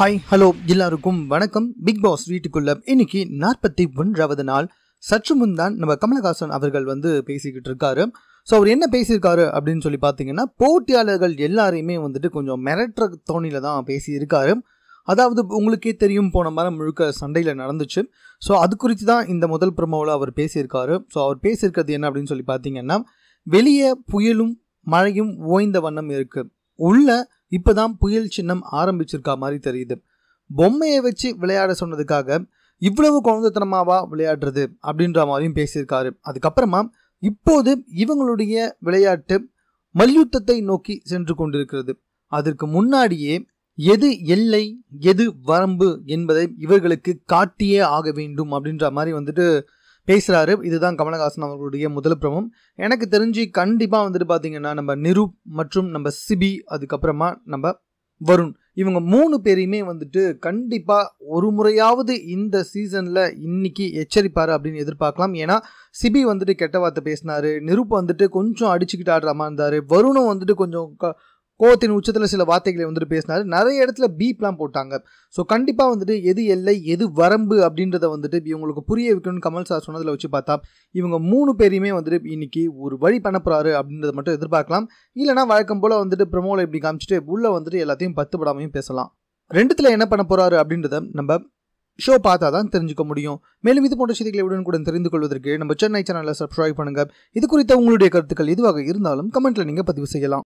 hi hello எல்லாருக்கும் வணக்கம் big pass வீட்டுக்குள்ள இன்னைக்கு நாற்பத்தி ஒன்றாவது நாள் சற்று முன் தான் நம்ம கமலஹாசன் அவர்கள் வந்து பேசிக்கிட்டு இருக்காரு ஸோ அவர் என்ன பேசியிருக்காரு அப்படின்னு சொல்லி பார்த்தீங்கன்னா போட்டியாளர்கள் எல்லாரையுமே வந்துட்டு கொஞ்சம் மிரட்டுற தோணியில் தான் பேசியிருக்காரு அதாவது உங்களுக்கே தெரியும் போன மரம் முழுக்க சண்டையில் நடந்துச்சு ஸோ அது குறித்து தான் இந்த முதல் பிரமோவில் அவர் பேசியிருக்காரு ஸோ அவர் பேசியிருக்கிறது என்ன அப்படின்னு சொல்லி பார்த்தீங்கன்னா வெளியே புயலும் மழையும் ஓய்ந்த வண்ணம் இருக்குது உள்ள இப்போ தான் புயல் சின்னம் ஆரம்பிச்சிருக்கா மாதிரி தெரியுது பொம்மையை வச்சு விளையாட சொன்னதுக்காக இவ்வளவு குழந்தைத்தனமாவா விளையாடுறது அப்படின்ற மாதிரியும் பேசியிருக்காரு அதுக்கப்புறமா இப்போது இவங்களுடைய விளையாட்டு மல்யுத்தத்தை நோக்கி சென்று கொண்டிருக்கிறது அதற்கு முன்னாடியே எது எல்லை எது வரம்பு என்பதை இவர்களுக்கு காட்டியே ஆக வேண்டும் அப்படின்ற மாதிரி வந்துட்டு பேசுகிறாரு இதுதான் கமலஹாசன் அவர்களுடைய முதல் பிரமும் எனக்கு தெரிஞ்சு கண்டிப்பாக வந்துட்டு பார்த்தீங்கன்னா நம்ம நிரூப் மற்றும் நம்ம சிபி அதுக்கப்புறமா நம்ம வருண் இவங்க மூணு பேரையுமே வந்துட்டு கண்டிப்பாக ஒரு முறையாவது இந்த சீசனில் இன்னைக்கு எச்சரிப்பார் அப்படின்னு எதிர்பார்க்கலாம் ஏன்னா சிபி வந்துட்டு கெட்ட வார்த்தை பேசினார் நிருப் வந்துட்டு கொஞ்சம் அடிச்சுக்கிட்டு ஆடுற மாதிரி இருந்தார் வருணும் வந்துட்டு கொஞ்சம் கோவத்தின் உச்சத்தில் சில வார்த்தைகளை வந்துட்டு பேசினார் நிறைய இடத்துல பீப்லாம் போட்டாங்க ஸோ கண்டிப்பாக வந்துட்டு எது எல்லை எது வரம்பு அப்படின்றத வந்துட்டு இவங்களுக்கு புரிய வைக்கணும்னு கமல் சார் சொன்னதில் வச்சு பார்த்தா இவங்க மூணு பேரையுமே வந்துட்டு இன்னைக்கு ஒரு வழி பண்ண போகிறாரு அப்படின்றத மட்டும் எதிர்பார்க்கலாம் இல்லைனா வழக்கம் போல் வந்துட்டு ப்ரமோவில் இப்படி காமிச்சிட்டு உள்ளே வந்துட்டு எல்லாத்தையும் பத்து படாமையும் பேசலாம் ரெண்டுத்தில் என்ன பண்ண போகிறாரு அப்படின்றத நம்ம ஷோ பார்த்தா தான் தெரிஞ்சுக்க முடியும் மேலும் இது போன்ற செய்திகளை உடன் கூட தெரிந்து கொள்வதற்கு நம்ம சென்னை சேனலை சப்ஸ்கிரைப் பண்ணுங்கள் இது குறித்த உங்களுடைய கருத்துக்கள் எதுவாக இருந்தாலும் கமெண்ட்டில் நீங்கள் பதிவு செய்யலாம்